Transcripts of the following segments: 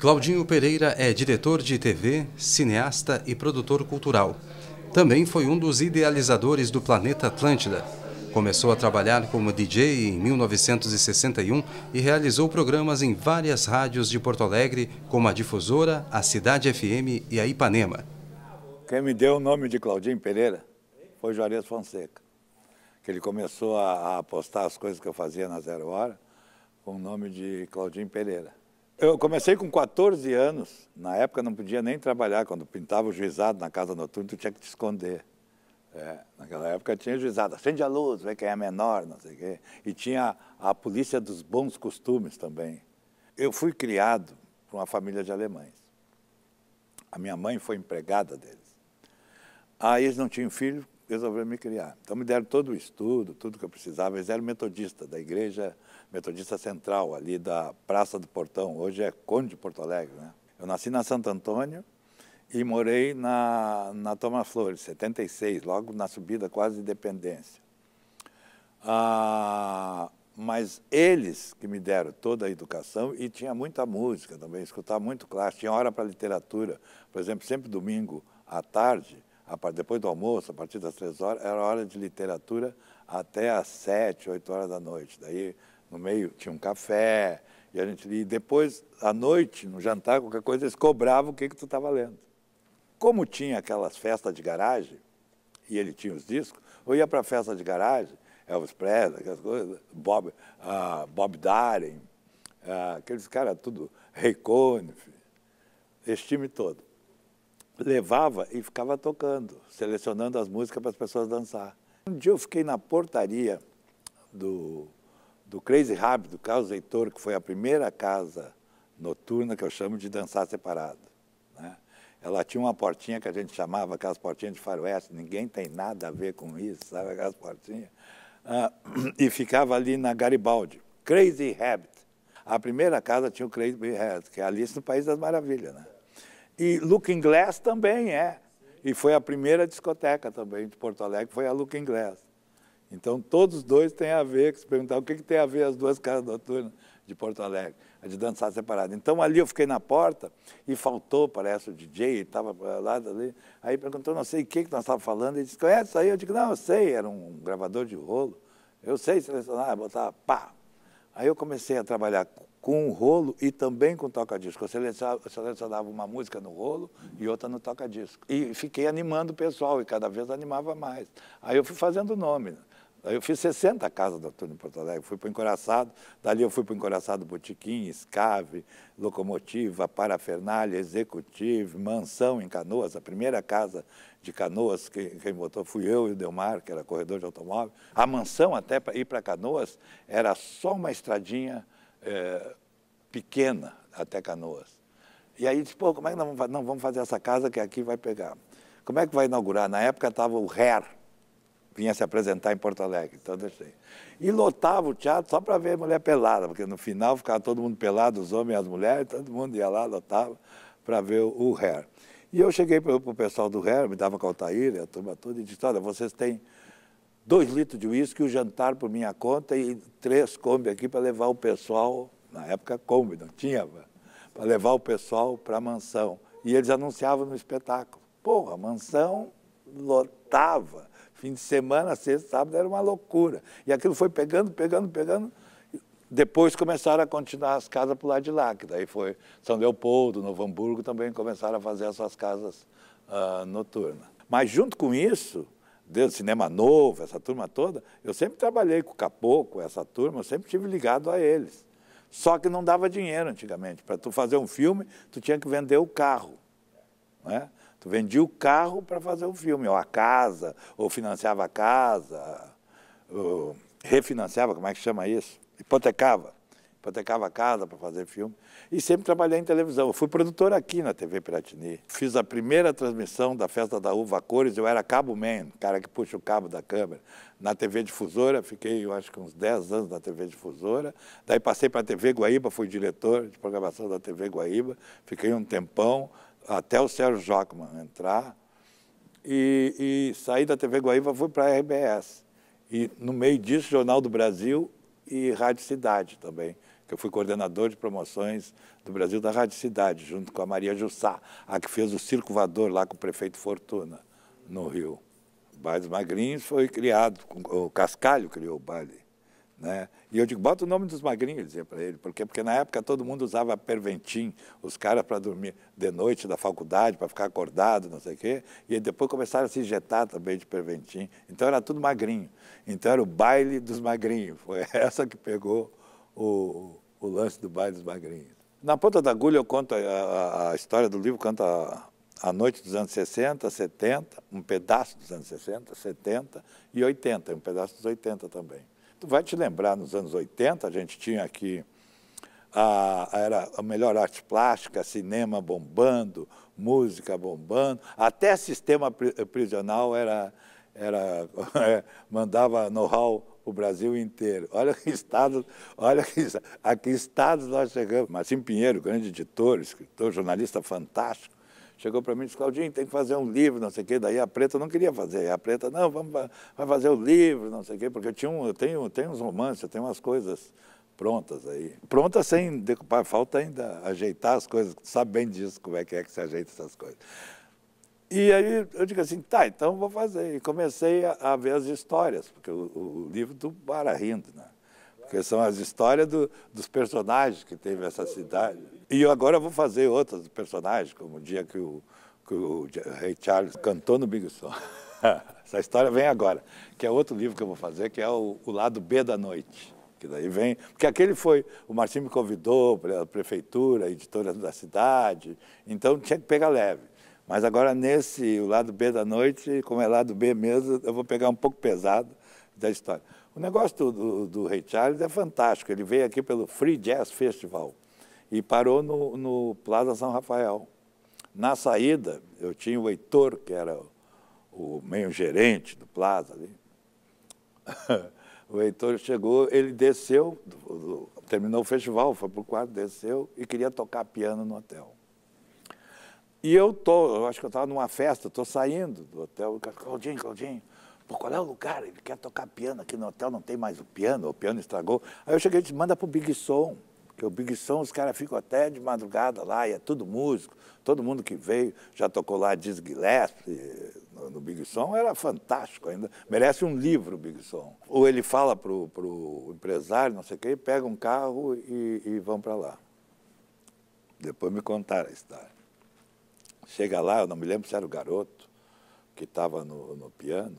Claudinho Pereira é diretor de TV, cineasta e produtor cultural. Também foi um dos idealizadores do Planeta Atlântida. Começou a trabalhar como DJ em 1961 e realizou programas em várias rádios de Porto Alegre, como a Difusora, a Cidade FM e a Ipanema. Quem me deu o nome de Claudinho Pereira foi Juarez Fonseca, que ele começou a, apostar as coisas que eu fazia na Zero Hora com o nome de Claudinho Pereira. Eu comecei com 14 anos. Na época não podia nem trabalhar. Quando pintava o juizado na casa noturna, tu tinha que te esconder. É, naquela época tinha juizado, acende a luz, vê quem é menor, não sei o quê. E tinha a polícia dos bons costumes também. Eu fui criado por uma família de alemães. A minha mãe foi empregada deles. Aí eles não tinham filho, resolveram me criar. Então me deram todo o estudo, tudo que eu precisava. Eles eram metodistas da igreja metodista central ali da Praça do Portão. Hoje é Conde de Porto Alegre, né? Eu nasci na Santo Antônio e morei na, na Toma Flores, 76, logo na subida quase Independência. Ah, mas eles que me deram toda a educação e tinha muita música também, escutar muito clássico, tinha hora para literatura, por exemplo, sempre domingo à tarde, depois do almoço, a partir das três horas, era hora de literatura até às sete, oito horas da noite. Daí, no meio, tinha um café, e a gente lia. E depois, à noite, no jantar, qualquer coisa, eles cobravam o que, que tu estava lendo. Como tinha aquelas festas de garagem, e ele tinha os discos, eu ia para a festa de garagem, Elvis Presley, aquelas coisas, Bob, uh, Bob Darren, uh, ah, aqueles caras tudo, Ray Conniff, esse time todo levava e ficava tocando, selecionando as músicas para as pessoas dançar. Um dia eu fiquei na portaria do, do Crazy Rabbit, do Carlos Heitor, que foi a primeira casa noturna que eu chamo de dançar separado. Né? Ela tinha uma portinha que a gente chamava aquelas portinhas de faroeste, ninguém tem nada a ver com isso, sabe aquelas portinhas? Ah, e ficava ali na Garibaldi, Crazy Rabbit. A primeira casa tinha o Crazy Rabbit, que é a lista do País das Maravilhas, né? E Looking Glass também é. E foi a primeira discoteca também de Porto Alegre, foi a Looking Glass. Então, todos os dois têm a ver, que se perguntar o que, que tem a ver as duas casas noturnas de Porto Alegre, a de dançar separada. Então, ali eu fiquei na porta e faltou, parece, o DJ, estava eh, lá, ali. aí perguntou, não sei o que, que nós estávamos falando, ele disse, conhece isso aí? Eu digo, não, eu sei, era um gravador de rolo, eu sei selecionar, botar pá. Aí eu comecei a trabalhar com um rolo e também com toca-disco. Eu selecionava uma música no rolo e outra no toca-disco. E fiquei animando o pessoal e cada vez animava mais. Aí eu fui fazendo nome. Né? Aí eu fiz 60 casas noturnas em Porto Alegre, fui para o Encoraçado, dali eu fui para o Encoraçado Botiquim, Escave, Locomotiva, Parafernália, Executivo, Mansão em Canoas, a primeira casa de Canoas, que, quem botou fui eu e o Delmar, que era corredor de automóvel. A mansão até para ir para Canoas era só uma estradinha é, pequena até Canoas. E aí disse, pô, como é que nós vamos fazer? Não, vamos fazer essa casa que aqui vai pegar. Como é que vai inaugurar? Na época estava o Her vinha se apresentar em Porto Alegre, então deixei. E lotava o teatro só para ver mulher pelada, porque no final ficava todo mundo pelado, os homens e as mulheres, todo mundo ia lá, lotava para ver o Her E eu cheguei para o pessoal do Her me dava com a Altair, a turma toda, e disse, olha, vocês têm dois litros de uísque, o jantar por minha conta e três Kombi aqui para levar o pessoal, na época Kombi, não tinha, para levar o pessoal para a mansão. E eles anunciavam no espetáculo. Porra, a mansão lotava. Fim de semana, sexta, sábado, era uma loucura. E aquilo foi pegando, pegando, pegando. Depois começaram a continuar as casas para o lado de lá, que daí foi São Leopoldo, Novo Hamburgo, também começaram a fazer essas casas uh, noturnas. Mas junto com isso, desde o Cinema Novo, essa turma toda, eu sempre trabalhei com o Capô, com essa turma, eu sempre estive ligado a eles. Só que não dava dinheiro antigamente. Para tu fazer um filme, tu tinha que vender o carro. Né? Tu vendia o carro para fazer o um filme, ou a casa, ou financiava a casa, ou refinanciava, como é que chama isso? Hipotecava hipotecava a casa para fazer filme e sempre trabalhei em televisão. Eu fui produtor aqui na TV Piratini. Fiz a primeira transmissão da Festa da Uva a Cores, eu era cabo man, cara que puxa o cabo da câmera. Na TV Difusora, fiquei, eu acho que uns 10 anos na TV Difusora. Daí passei para a TV Guaíba, fui diretor de programação da TV Guaíba. Fiquei um tempão, até o Sérgio Jockman entrar. E, e saí da TV Guaíba, fui para a RBS. E no meio disso, Jornal do Brasil e Rádio Cidade também, que eu fui coordenador de promoções do Brasil da Rádio Cidade, junto com a Maria Jussá, a que fez o Circo Vador lá com o prefeito Fortuna, no Rio. O Baile dos Magrinhos foi criado, o Cascalho criou o baile né? E eu digo, bota o nome dos magrinhos, eu dizia para ele, porque, porque na época todo mundo usava perventim, os caras para dormir de noite da faculdade, para ficar acordado, não sei o quê, e depois começaram a se injetar também de perventim, então era tudo magrinho. Então era o baile dos magrinhos, foi essa que pegou o, o lance do baile dos magrinhos. Na ponta da agulha eu conto a, a, a história do livro, conta a, a, noite dos anos 60, 70, um pedaço dos anos 60, 70 e 80, um pedaço dos 80 também. Tu vai te lembrar, nos anos 80, a gente tinha aqui a, a era a melhor arte plástica, cinema bombando, música bombando, até sistema eh, prisional era, era é, mandava know-how o Brasil inteiro. Olha que estado, olha que, a que estado nós chegamos. Martim Pinheiro, grande editor, escritor, jornalista fantástico, chegou para mim e disse, Claudinho, tem que fazer um livro, não sei o quê. Daí a Preta não queria fazer. A Preta, não, vamos vai fazer o livro, não sei o quê, porque eu, tinha um, eu tenho, eu tenho uns romances, eu tenho umas coisas prontas aí. Prontas sem decupar, falta ainda ajeitar as coisas, sabe bem disso, como é que é que se ajeita essas coisas. E aí eu digo assim, tá, então vou fazer. E comecei a, a ver as histórias, porque o, o livro do Barra Rindo, né? Porque são as histórias do, dos personagens que teve essa cidade. E eu agora vou fazer outros personagens, como o dia que o, que o Rei Charles cantou no Big Song. Essa história vem agora, que é outro livro que eu vou fazer, que é o, o lado B da noite. Que daí vem. Porque aquele foi. O Martim me convidou para a prefeitura, a editora da cidade, então tinha que pegar leve. Mas agora nesse, o lado B da noite, como é lado B mesmo, eu vou pegar um pouco pesado da história. O negócio do, do, do Rei Charles é fantástico. Ele veio aqui pelo Free Jazz Festival e parou no, no Plaza São Rafael. Na saída, eu tinha o Heitor, que era o meio gerente do Plaza ali. o Heitor chegou, ele desceu, terminou o festival, foi para o quarto, desceu e queria tocar piano no hotel. E eu tô, eu acho que eu estava numa festa, estou saindo do hotel, Claudinho, Claudinho, pô, qual é o lugar? Ele quer tocar piano aqui no hotel, não tem mais o piano, o piano estragou. Aí eu cheguei e disse, manda para o Big Som. Porque o Big Som, os caras ficam até de madrugada lá e é tudo músico. Todo mundo que veio já tocou lá Diz Gillespie no, no Big Som, era fantástico ainda. Merece um livro o Big Som. Ou ele fala pro, o empresário, não sei o quê, pega um carro e, e vão para lá. Depois me contaram a história. Chega lá, eu não me lembro se era o garoto que estava no, no piano.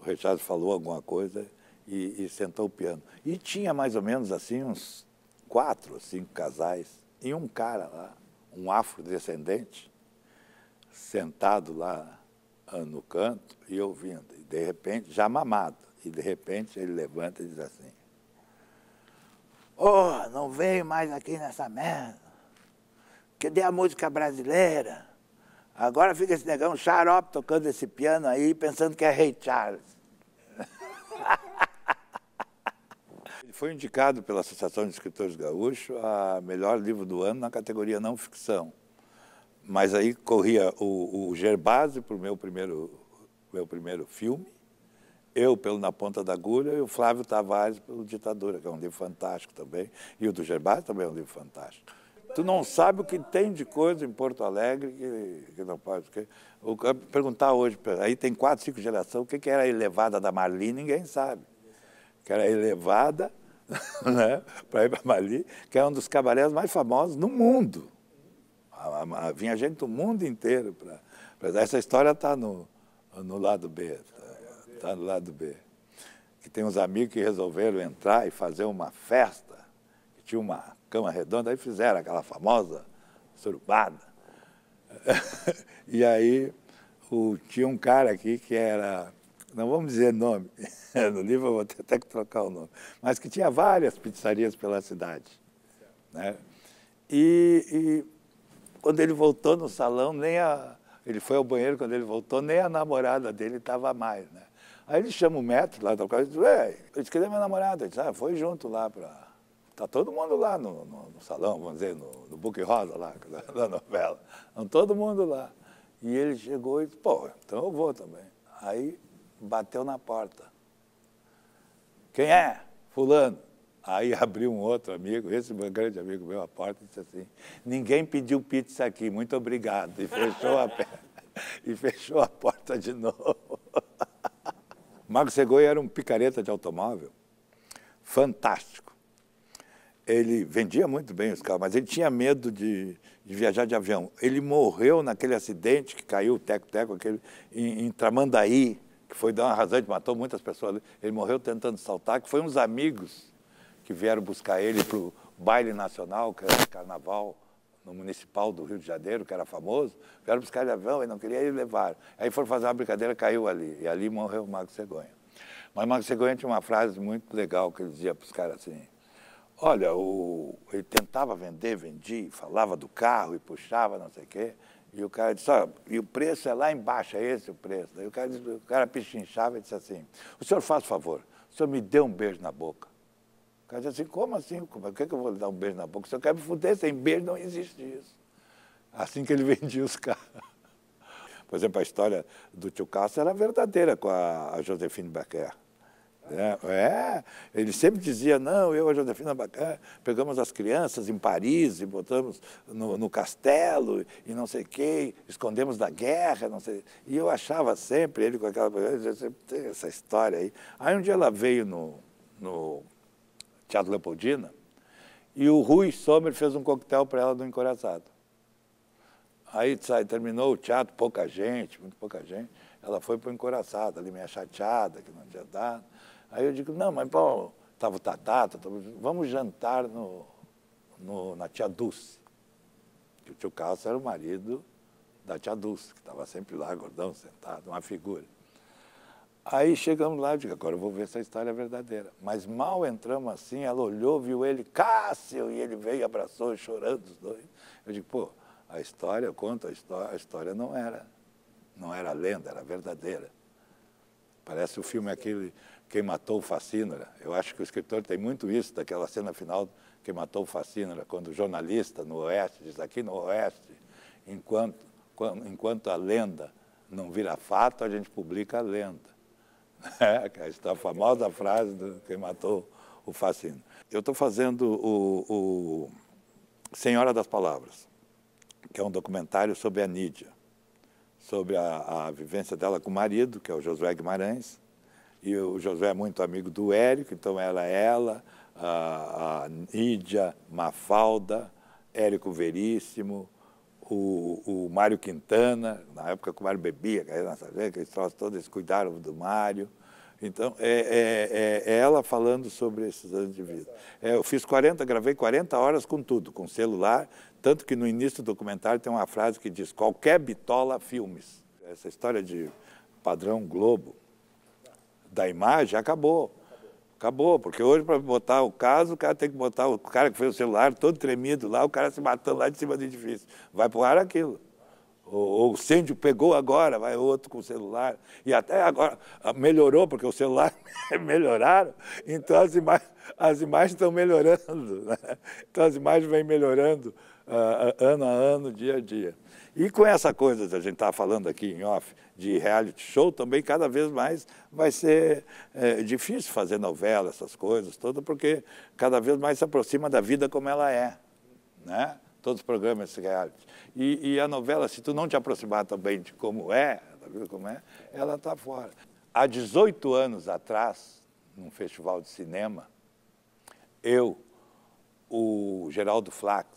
O Richard falou alguma coisa e, e sentou o piano. E tinha mais ou menos assim uns quatro ou cinco casais e um cara lá, um afrodescendente, sentado lá ah, no canto e ouvindo. E de repente, já mamado, e de repente ele levanta e diz assim, oh, não veio mais aqui nessa merda, que dê a música brasileira. Agora fica esse negão xarope tocando esse piano aí, pensando que é Rei Charles. foi indicado pela Associação de Escritores Gaúchos a melhor livro do ano na categoria não ficção. Mas aí corria o, o Gerbasi para o meu primeiro, meu primeiro filme, eu pelo Na Ponta da Agulha e o Flávio Tavares pelo Ditadura, que é um livro fantástico também. E o do Gerbase também é um livro fantástico. Tu não sabe o que tem de coisa em Porto Alegre que, que não pode. Que, o, perguntar hoje, aí tem quatro, cinco gerações, o que, que era a elevada da Marli, ninguém sabe. Que era elevada né, para ir para Mali, que é um dos cabarés mais famosos no mundo. A, a, a, vinha gente do mundo inteiro. para. essa história está no, no lado B. Está tá no lado B. Que tem uns amigos que resolveram entrar e fazer uma festa, que tinha uma cama redonda, aí fizeram aquela famosa surubada. e aí o, tinha um cara aqui que era não vamos dizer nome, no livro eu vou ter até que trocar o nome, mas que tinha várias pizzarias pela cidade. Né? E, e, quando ele voltou no salão, nem a, ele foi ao banheiro, quando ele voltou, nem a namorada dele estava mais. Né? Aí ele chama o metro lá da casa e diz, Ué, eu disse, cadê minha namorada? Ele disse, ah, foi junto lá para... Está todo mundo lá no, no, no, salão, vamos dizer, no, no Book Rosa lá, da, novela. Então, todo mundo lá. E ele chegou e disse, pô, então eu vou também. Aí bateu na porta. Quem é? Fulano. Aí abriu um outro amigo, esse meu grande amigo meu, a porta e disse assim: Ninguém pediu pizza aqui, muito obrigado. E fechou a, e fechou a porta de novo. Marcos Segoia era um picareta de automóvel fantástico. Ele vendia muito bem os carros, mas ele tinha medo de, de viajar de avião. Ele morreu naquele acidente que caiu o teco-teco em, em Tramandaí, que foi dar uma arrasante, matou muitas pessoas. Ele morreu tentando saltar, que foi uns amigos que vieram buscar ele para o baile nacional, que era carnaval no municipal do Rio de Janeiro, que era famoso, vieram buscar ele avião e não queria ir levar. Aí foram fazer uma brincadeira, caiu ali. E ali morreu o Marco Cegonha. Mas o Marco Cegonha tinha uma frase muito legal que ele dizia para os caras assim, olha, o... ele tentava vender, vendia, falava do carro e puxava, não sei o quê. E o cara disse, ó, e o preço é lá embaixo, é esse o preço. Daí o cara, disse, o cara pichinchava e disse assim, o senhor faz favor, o senhor me dê um beijo na boca. O cara disse assim, como assim? Como, por é? que, é que eu vou lhe dar um beijo na boca? O senhor quer me fuder, sem beijo não existe isso. Assim que ele vendia os carros. Por exemplo, a história do tio Cássio era verdadeira com a Josefine Becker. É, é, ele sempre dizia, não, eu e a Josefina Bacan pegamos as crianças em Paris e botamos no, no castelo e não sei o que, escondemos da guerra, não sei. E eu achava sempre, ele com aquela tem essa história aí. Aí um dia ela veio no, no Teatro Leopoldina e o Rui Sommer fez um coquetel para ela do encoraçado. Aí terminou o teatro, pouca gente, muito pouca gente. Ela foi para o encoraçado, ali meio chateada, que não tinha dado. Aí eu digo, não, mas Paulo, estava o Tatata, tá, tá, vamos jantar no, no, na tia Dulce. Que o tio Cássio era o marido da tia Dulce, que estava sempre lá, gordão, sentado, uma figura. Aí chegamos lá, eu digo, agora eu vou ver se a história é verdadeira. Mas mal entramos assim, ela olhou, viu ele, Cássio, e ele veio, abraçou, chorando os dois. Eu digo, pô, a história, eu conto a história, a história não era, não era lenda, era verdadeira. Parece o filme aquele quem Matou o Facínora. Eu acho que o escritor tem muito isso, daquela cena final quem matou o Facínora, quando o jornalista no Oeste diz aqui no Oeste, enquanto, enquanto a lenda não vira fato, a gente publica a lenda. É, a famosa frase do quem matou o Facínora. Eu estou fazendo o, o Senhora das Palavras, que é um documentário sobre a Nídia, sobre a, a vivência dela com o marido, que é o Josué Guimarães, e o Josué é muito amigo do Érico, então era ela, a, a Nídia, Mafalda, Érico Veríssimo, o, o Mário Quintana, na época que o Mário bebia, caiu nessa gente, eles todos eles cuidaram do Mário. Então, é, é, é, é, ela falando sobre esses anos de vida. É, eu fiz 40, gravei 40 horas com tudo, com celular, tanto que no início do documentário tem uma frase que diz qualquer bitola filmes. Essa história de padrão Globo, da imagem, acabou. Acabou, porque hoje para botar o caso, o cara tem que botar o cara que fez o celular todo tremido lá, o cara se matando lá de cima do edifício. Vai o ar aquilo. O, o incêndio pegou agora, vai outro com o celular. E até agora ah, melhorou, porque o celular melhoraram, então as, ima as imagens estão melhorando. Né? Então as imagens vêm melhorando uh, ano a ano, dia a dia. E com essa coisa que a gente está falando aqui em off, de reality show, também cada vez mais vai ser é, difícil fazer novela, essas coisas todas, porque cada vez mais se aproxima da vida como ela é, né? Todos os programas reality. E, e a novela, se tu não te aproximar também de como é, da vida como é, ela está fora. Há 18 anos atrás, num festival de cinema, eu, o Geraldo Flax,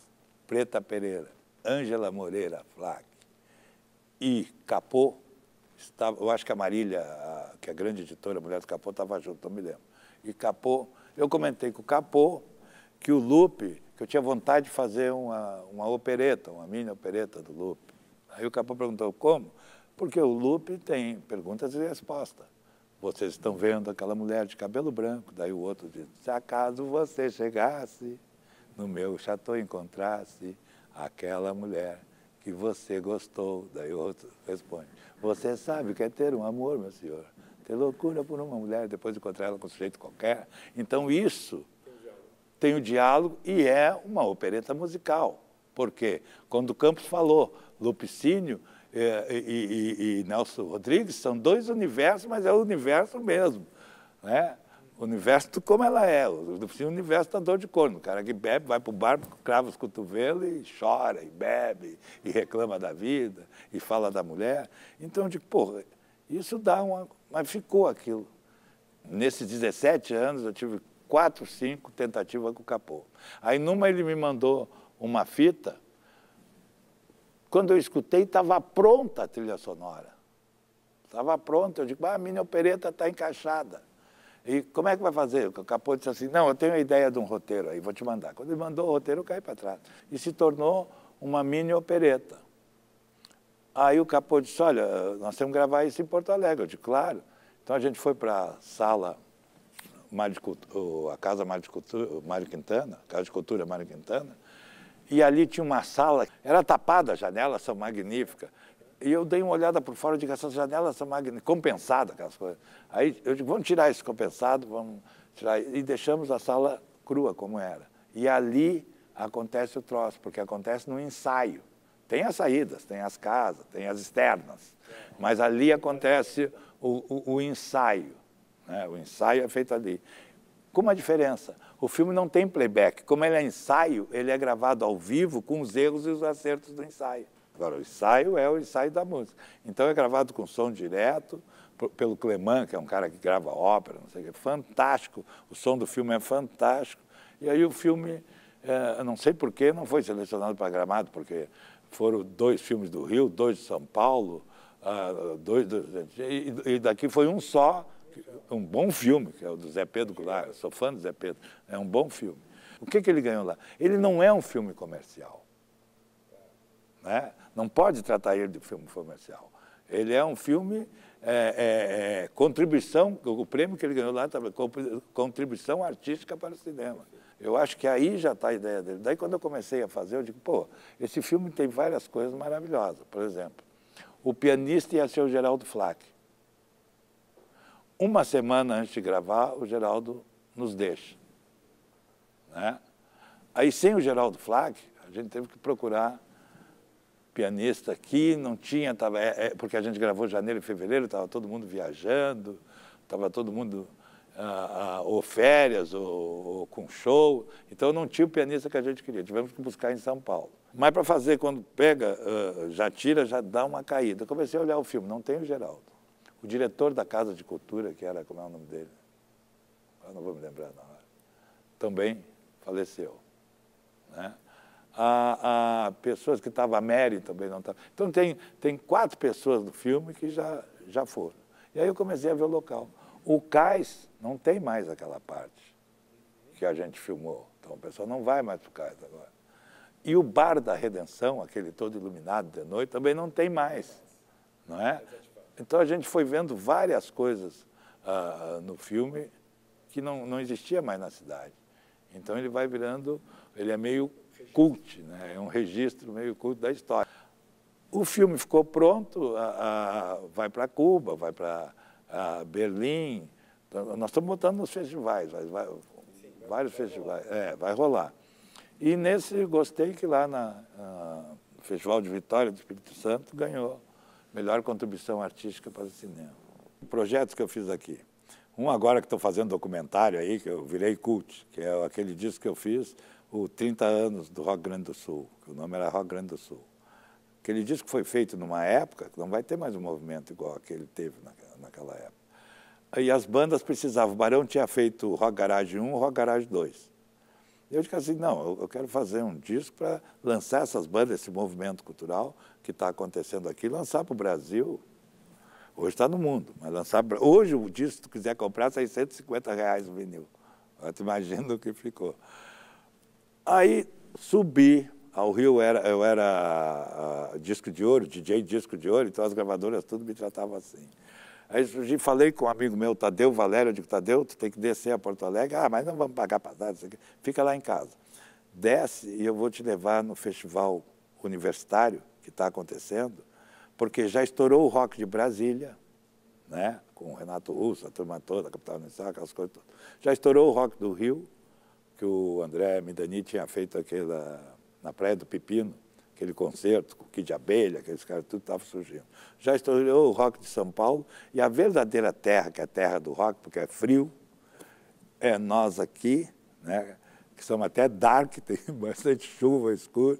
Preta Pereira, Ângela Moreira Flack e Capô, estava, eu acho que a Marília, a, que é a grande editora, a mulher do Capô, estava junto, não me lembro. E Capô, eu comentei com o Capô que o Lupe, que eu tinha vontade de fazer uma, uma opereta, uma mini opereta do Lupe. Aí o Capô perguntou como? Porque o Lupe tem perguntas e respostas. Vocês estão vendo aquela mulher de cabelo branco, daí o outro diz, se acaso você chegasse no meu chateau encontrasse, aquela mulher que você gostou. Daí o outro responde, você sabe o que é ter um amor, meu senhor. Ter loucura por uma mulher, depois encontrar ela com um sujeito qualquer. Então isso tem o um diálogo e é uma opereta musical. Porque quando o Campos falou, Lupicínio eh, e, e, e, e Nelson Rodrigues são dois universos, mas é o universo mesmo. Né? universo como ela é, o universo da tá dor de corno. O cara que bebe, vai para o bar, crava os cotovelos e chora, e bebe, e reclama da vida, e fala da mulher. Então, eu digo, porra, isso dá uma. Mas ficou aquilo. Nesses 17 anos, eu tive quatro, cinco tentativas com o capô. Aí, numa, ele me mandou uma fita. Quando eu escutei, estava pronta a trilha sonora. Estava pronta. Eu digo, ah, a minha opereta está encaixada. E como é que vai fazer? O Capô disse assim, não, eu tenho a ideia de um roteiro aí, vou te mandar. Quando ele mandou o roteiro, eu caí para trás. E se tornou uma mini opereta. Aí o Capô disse, olha, nós temos que gravar isso em Porto Alegre. Eu disse, claro. Então a gente foi para a sala, a Casa Mário, de Cultura, Mário Quintana, Casa de Cultura Mário Quintana, e ali tinha uma sala, era tapada as janelas são magníficas. E eu dei uma olhada por fora e disse, essas janelas são magníficas, compensadas, aquelas coisas. Aí eu digo, vamos tirar esse compensado, vamos tirar. E deixamos a sala crua como era. E ali acontece o troço, porque acontece no ensaio. Tem as saídas, tem as casas, tem as externas, mas ali acontece o, o, o ensaio. Né? O ensaio é feito ali. Com uma diferença, o filme não tem playback. Como ele é ensaio, ele é gravado ao vivo com os erros e os acertos do ensaio. Agora, o ensaio é o ensaio da música. Então é gravado com som direto, pelo Clemã, que é um cara que grava ópera, não sei o que, fantástico, o som do filme é fantástico. E aí o filme, é, não sei porquê, não foi selecionado para Gramado, porque foram dois filmes do Rio, dois de São Paulo, uh, dois, dois e, e, daqui foi um só, um bom filme, que é o do Zé Pedro Goulart, eu sou fã do Zé Pedro, é um bom filme. O que, que ele ganhou lá? Ele não é um filme comercial. Né? Não pode tratar ele de filme comercial. Ele é um filme é, é, é contribuição, o prêmio que ele ganhou lá tá, estava contribuição artística para o cinema. Eu acho que aí já está a ideia dele. Daí quando eu comecei a fazer, eu digo, pô, esse filme tem várias coisas maravilhosas. Por exemplo, o pianista ia ser o Geraldo Flack. Uma semana antes de gravar, o Geraldo nos deixa. Né? Aí sem o Geraldo Flack, a gente teve que procurar pianista aqui, não tinha, tava, é, é, porque a gente gravou janeiro e fevereiro, estava todo mundo viajando, estava todo mundo ah, ah, ou férias ou, ou, com show, então não tinha o pianista que a gente queria, tivemos que buscar em São Paulo. Mas para fazer, quando pega, ah, já tira, já dá uma caída. comecei a olhar o filme, não tem o Geraldo. O diretor da Casa de Cultura, que era, como é o nome dele? Eu não vou me lembrar na hora. Também faleceu. Né? a, a pessoas que estavam, a Mary também não estava. Então tem, tem quatro pessoas do filme que já, já foram. E aí eu comecei a ver o local. O cais não tem mais aquela parte que a gente filmou. Então o pessoal não vai mais para o cais agora. E o bar da redenção, aquele todo iluminado de noite, também não tem mais. Não é? Então a gente foi vendo várias coisas uh, no filme que não, não existia mais na cidade. Então ele vai virando, ele é meio cult, né? é um registro meio culto da história. O filme ficou pronto, a, a, vai para Cuba, vai para Berlim. Então, nós estamos botando nos festivais, vai, vai, Sim, vários vai festivais. Rolar. É, vai rolar. E nesse gostei que lá na, na, no Festival de Vitória do Espírito Santo ganhou melhor contribuição artística para o cinema. Projetos que eu fiz aqui. Um agora que estou fazendo documentário aí, que eu virei cult, que é aquele disco que eu fiz o 30 anos do Rock Grande do Sul, que o nome era Rock Grande do Sul. Aquele disco foi feito numa época que não vai ter mais um movimento igual aquele teve naquela época. E as bandas precisavam. O Barão tinha feito Rock Garage 1 Rock Garage 2. Eu disse assim, não, eu quero fazer um disco para lançar essas bandas, esse movimento cultural que está acontecendo aqui, lançar para o Brasil. Hoje está no mundo, mas lançar hoje o disco, se tu quiser comprar, sai 150 reais o vinil. Eu te imagino o que ficou. Aí subi ao Rio, era, eu era uh, disco de ouro, DJ disco de ouro, então as gravadoras tudo me tratavam assim. Aí surgi, falei com um amigo meu, Tadeu Valério, eu digo, Tadeu, tu tem que descer a Porto Alegre. Ah, mas não vamos pagar passagem, fica lá em casa. Desce e eu vou te levar no festival universitário que está acontecendo, porque já estourou o rock de Brasília, né? com o Renato Russo, a turma toda, a capital inicial, aquelas coisas todas. Já estourou o rock do Rio, que o André Midani tinha feito aquela, na Praia do Pepino, aquele concerto com o Kid Abelha, aqueles caras, tudo estava surgindo. Já estourou o rock de São Paulo e a verdadeira terra, que é a terra do rock, porque é frio, é nós aqui, né, que somos até dark, tem bastante chuva, escuro,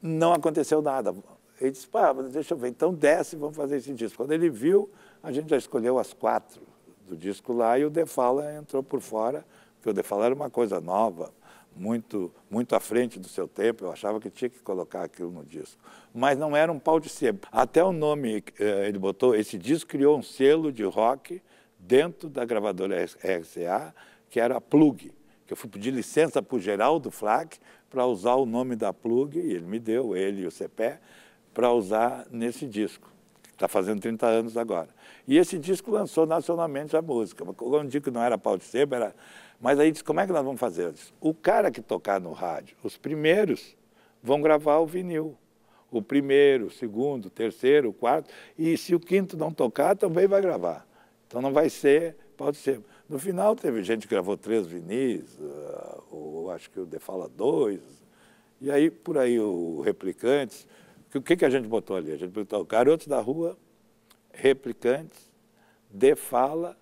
não aconteceu nada. Ele disse, pá, deixa eu ver, então desce, vamos fazer esse disco. Quando ele viu, a gente já escolheu as quatro do disco lá e o Defala entrou por fora que o De era uma coisa nova, muito, muito à frente do seu tempo, eu achava que tinha que colocar aquilo no disco. Mas não era um pau de sebo. Até o nome eh, ele botou, esse disco criou um selo de rock dentro da gravadora RCA, que era a Plug, que eu fui pedir licença para o Geraldo Flack para usar o nome da Plug, e ele me deu, ele e o CP, para usar nesse disco. Está fazendo 30 anos agora. E esse disco lançou nacionalmente a música. Quando digo que não era pau de sebo, era... Mas aí disse, como é que nós vamos fazer? Disse, o cara que tocar no rádio, os primeiros vão gravar o vinil. O primeiro, o segundo, o terceiro, o quarto. E se o quinto não tocar, também vai gravar. Então não vai ser pau de sebo. No final teve gente que gravou três vinis, uh, acho que o Defala dois. E aí, por aí, o Replicantes o que, que a gente botou ali? A gente botou garotos da rua, replicantes, Defala,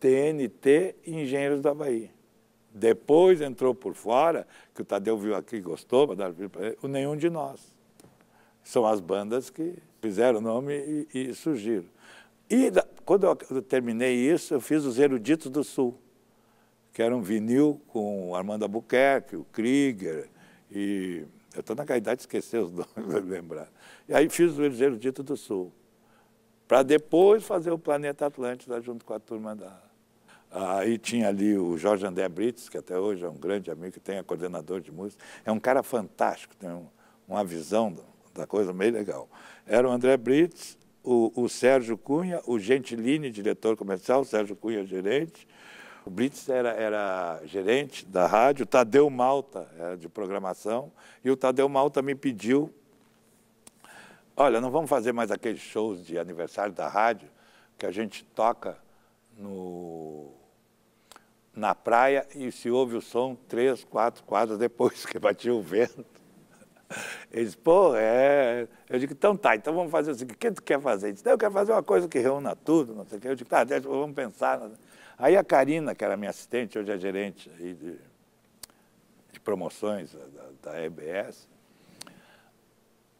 TNT e Engenheiros da Bahia. Depois entrou por fora, que o Tadeu viu aqui e gostou, mas dar para ele, o Nenhum de Nós. São as bandas que fizeram nome e, e surgiram. E da, quando eu terminei isso, eu fiz os Eruditos do Sul, que era um vinil com Armando Albuquerque, o Krieger e eu estou na caridade de esquecer os nomes, vai lembrar. E aí fiz o Erudito do Sul, para depois fazer o Planeta Atlântida junto com a turma da... Aí tinha ali o Jorge André Brits, que até hoje é um grande amigo, que tem a é coordenador de música. É um cara fantástico, tem um, uma visão da coisa meio legal. Era o André Brits, o, o Sérgio Cunha, o Gentilini, diretor comercial, Sérgio Cunha, gerente, o Blitz era, era gerente da rádio, o Tadeu Malta era é de programação, e o Tadeu Malta me pediu, olha, não vamos fazer mais aqueles shows de aniversário da rádio, que a gente toca no na praia e se ouve o som três, quatro quadras depois que batia o vento. Ele disse: pô, é. Eu digo, então tá, então vamos fazer o seguinte, o que tu quer fazer? Ele disse, eu quero fazer uma coisa que reúna tudo, não sei o quê. Eu digo, tá, deixa, vamos pensar. Aí a Karina, que era minha assistente, hoje é gerente de, de, promoções da, da EBS,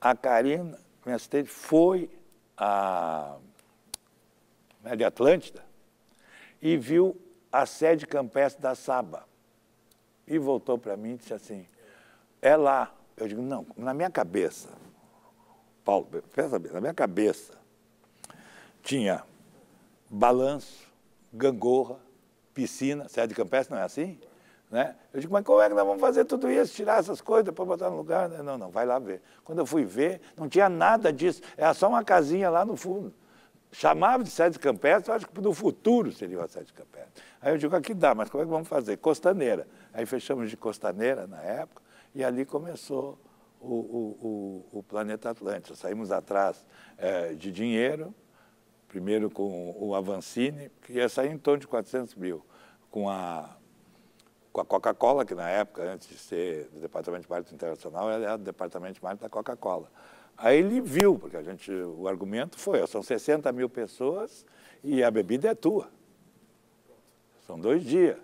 a Karina, minha assistente, foi a, né, de Atlântida e viu a sede campestre da Saba. E voltou para mim e disse assim, é lá. Eu digo, não, na minha cabeça, Paulo, pensa bem, na minha cabeça, tinha balanço, gangorra, piscina, sede é campestre não é assim? Né? Eu digo, mas como é que nós vamos fazer tudo isso, tirar essas coisas para botar no lugar? Né? Não, não, vai lá ver. Quando eu fui ver, não tinha nada disso, era só uma casinha lá no fundo. Chamava de sede campestre, eu acho que no futuro seria uma sede campestre. Aí eu digo, aqui dá, mas como é que vamos fazer? Costaneira. Aí fechamos de Costaneira na época e ali começou o, o, o, o planeta Atlântico. Saímos atrás é, de dinheiro, primeiro com o Avancini, que ia sair em torno de 400 mil, com a, com a Coca-Cola, que na época, antes de ser do Departamento de Marketing Internacional, era do Departamento de Marketing da Coca-Cola. Aí ele viu, porque a gente, o argumento foi, ó, são 60 mil pessoas e a bebida é tua. São dois dias.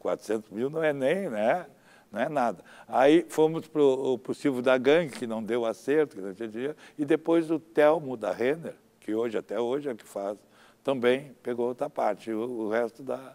400 mil não é nem, né? não é nada. Aí fomos para o Silvio da Gangue, que não deu acerto, que não tinha dinheiro, e depois o Telmo da Renner, que hoje, até hoje, é que faz, também pegou outra parte, o, o resto da,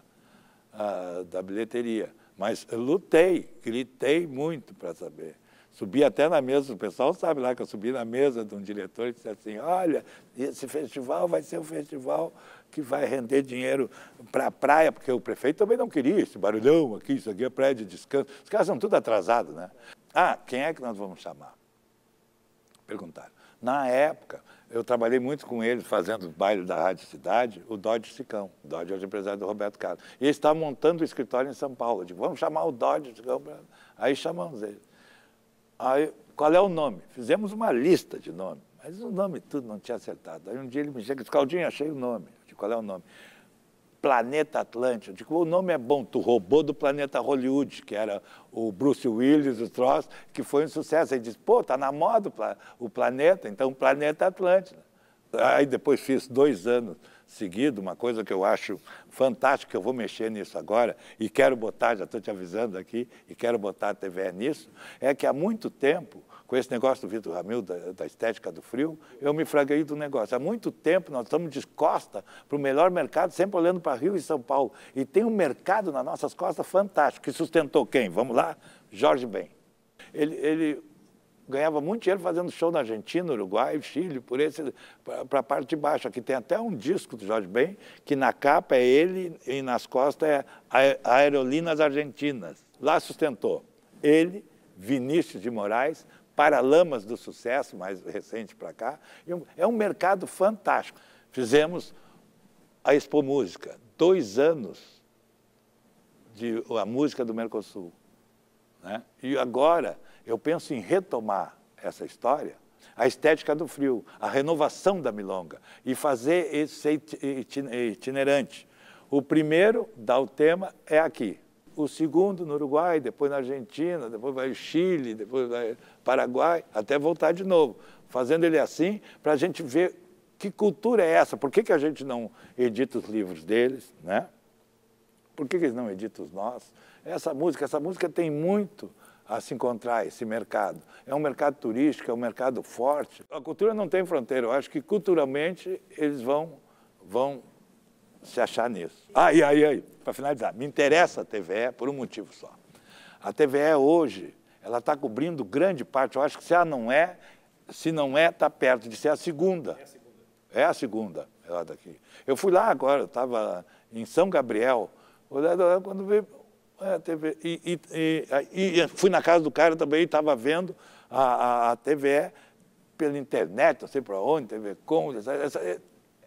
a, da bilheteria. Mas lutei, gritei muito para saber. Subi até na mesa, o pessoal sabe lá que eu subi na mesa de um diretor e disse assim, olha, esse festival vai ser um festival que vai render dinheiro para a praia, porque o prefeito também não queria esse barulhão aqui, isso aqui é praia de descanso. Os caras são tudo atrasados, né? Ah, quem é que nós vamos chamar? Perguntaram. Na época, eu trabalhei muito com ele fazendo baile da Rádio Cidade, o Dodge Sicão. O Dodge é o empresário do Roberto Carlos. E ele estava montando o um escritório em São Paulo. Eu digo, vamos chamar o Dodge Sicão. Aí chamamos ele. Aí, qual é o nome? Fizemos uma lista de nomes, mas o nome tudo não tinha acertado. Aí um dia ele me chega e diz, Claudinho, achei o nome. Eu digo, qual é o nome? Planeta Atlântico. O nome é bom, tu roubou do Planeta Hollywood, que era o Bruce Willis, o troço, que foi um sucesso. Aí disse, pô, tá na moda o planeta, então Planeta Atlântico. Aí depois fiz dois anos seguido, uma coisa que eu acho fantástica, eu vou mexer nisso agora, e quero botar, já estou te avisando aqui, e quero botar a TV nisso, é que há muito tempo com esse negócio do Vitor Ramil, da, da, estética do frio, eu me fraguei do negócio. Há muito tempo nós estamos de costa para o melhor mercado, sempre olhando para Rio e São Paulo. E tem um mercado nas nossas costas fantástico, que sustentou quem? Vamos lá? Jorge Ben. Ele, ele ganhava muito dinheiro fazendo show na Argentina, Uruguai, Chile, por esse para a parte de baixo. Aqui tem até um disco do Jorge Ben, que na capa é ele e nas costas é Aerolinas Argentinas. Lá sustentou. Ele, Vinícius de Moraes, Paralamas do Sucesso, mais recente para cá. É um mercado fantástico. Fizemos a Expo Música, dois anos de a música do Mercosul. Né? E agora eu penso em retomar essa história, a estética do frio, a renovação da milonga e fazer esse itinerante. O primeiro, dá o tema, é aqui, o segundo no Uruguai, depois na Argentina, depois vai o Chile, depois vai Paraguai, até voltar de novo. Fazendo ele assim, para a gente ver que cultura é essa, por que, que a gente não edita os livros deles, né? Por que, que eles não editam os nossos? Essa música, essa música tem muito a se encontrar esse mercado. É um mercado turístico, é um mercado forte. A cultura não tem fronteira. Eu acho que culturalmente eles vão, vão se achar nisso. Ai, ah, ai, ai, para finalizar, me interessa a TVE por um motivo só. A TVE hoje, ela está cobrindo grande parte, eu acho que se ela não é, se não é, está perto de ser a segunda. É a segunda. É a segunda, ela daqui. Tá eu fui lá agora, eu estava em São Gabriel, quando vi é, a TV, e, e, e, e, fui na casa do cara também, estava vendo a, a, a TVE pela internet, não sei para onde, TV Com, é,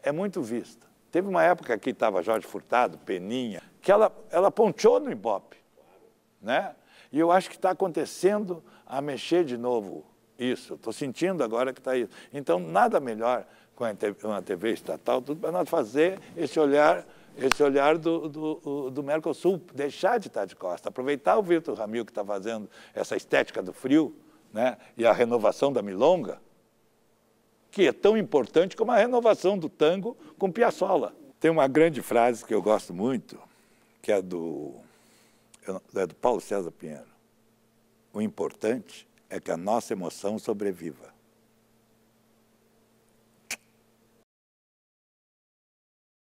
é muito vista. Teve uma época que estava Jorge Furtado, Peninha, que ela, ela no Ibope. Né? E eu acho que está acontecendo a mexer de novo isso. Estou sentindo agora que está isso. Então, nada melhor com uma TV estatal, tudo para nós fazer esse olhar, esse olhar do, do, do Mercosul, deixar de estar de costa, aproveitar o Vitor Ramil que está fazendo essa estética do frio né? e a renovação da milonga, que é tão importante como a renovação do tango com Piazzolla. Tem uma grande frase que eu gosto muito, que é do, é do Paulo César Pinheiro. O importante é que a nossa emoção sobreviva.